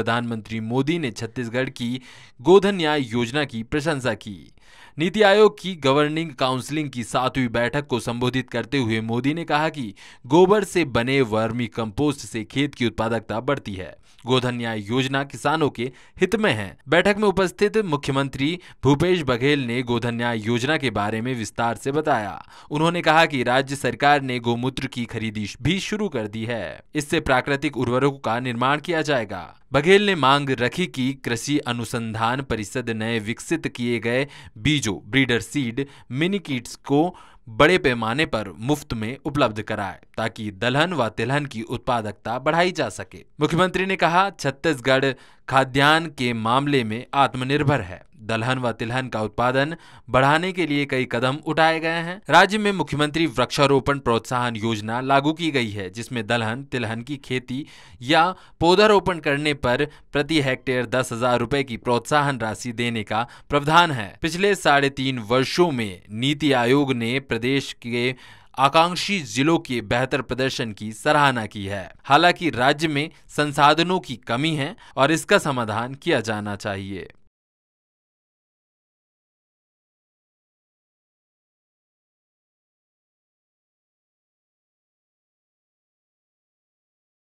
प्रधानमंत्री मोदी ने छत्तीसगढ़ की गोधन न्याय योजना की प्रशंसा की नीति आयोग की गवर्निंग काउंसिलिंग की सातवीं बैठक को संबोधित करते हुए मोदी ने कहा कि गोबर से बने वर्मी कंपोस्ट से खेत की उत्पादकता बढ़ती है गोधन न्याय योजना किसानों के हित में है बैठक में उपस्थित मुख्यमंत्री भूपेश बघेल ने गोधन न्याय योजना के बारे में विस्तार से बताया उन्होंने कहा कि राज्य सरकार ने गोमूत्र की खरीदी भी शुरू कर दी है इससे प्राकृतिक उर्वरकों का निर्माण किया जाएगा बघेल ने मांग रखी कि कृषि अनुसंधान परिषद नए विकसित किए गए बीजों ब्रीडर सीड मिनी किट्स को बड़े पैमाने पर मुफ्त में उपलब्ध कराए ताकि दलहन व तिलहन की उत्पादकता बढ़ाई जा सके मुख्यमंत्री ने कहा छत्तीसगढ़ खाद्यान्न के मामले में आत्मनिर्भर है दलहन व तिलहन का उत्पादन बढ़ाने के लिए कई कदम उठाए गए हैं राज्य में मुख्यमंत्री वृक्षारोपण प्रोत्साहन योजना लागू की गई है जिसमें दलहन तिलहन की खेती या पौधारोपण करने पर प्रति हेक्टेयर दस हजार रूपए की प्रोत्साहन राशि देने का प्रावधान है पिछले साढ़े तीन वर्षो में नीति आयोग ने प्रदेश के आकांक्षी जिलों के बेहतर प्रदर्शन की सराहना की है हालांकि राज्य में संसाधनों की कमी है और इसका समाधान किया जाना चाहिए